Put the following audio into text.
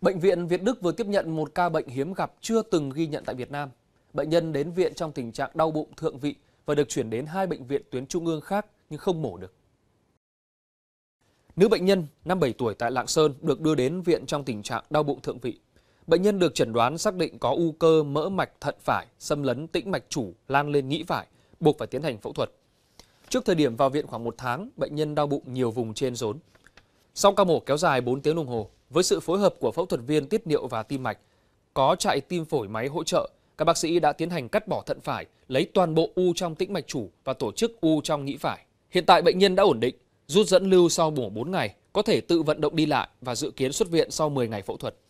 Bệnh viện Việt Đức vừa tiếp nhận một ca bệnh hiếm gặp chưa từng ghi nhận tại Việt Nam. Bệnh nhân đến viện trong tình trạng đau bụng thượng vị và được chuyển đến hai bệnh viện tuyến trung ương khác nhưng không mổ được. Nữ bệnh nhân 57 tuổi tại Lạng Sơn được đưa đến viện trong tình trạng đau bụng thượng vị. Bệnh nhân được chẩn đoán xác định có u cơ mỡ mạch thận phải xâm lấn tĩnh mạch chủ lan lên nghĩ phải, buộc phải tiến hành phẫu thuật. Trước thời điểm vào viện khoảng một tháng, bệnh nhân đau bụng nhiều vùng trên rốn. Sau ca mổ kéo dài 4 tiếng đồng hồ, với sự phối hợp của phẫu thuật viên tiết niệu và tim mạch, có chạy tim phổi máy hỗ trợ, các bác sĩ đã tiến hành cắt bỏ thận phải, lấy toàn bộ u trong tĩnh mạch chủ và tổ chức u trong nhĩ phải. Hiện tại bệnh nhân đã ổn định, rút dẫn lưu sau mổ 4 ngày, có thể tự vận động đi lại và dự kiến xuất viện sau 10 ngày phẫu thuật.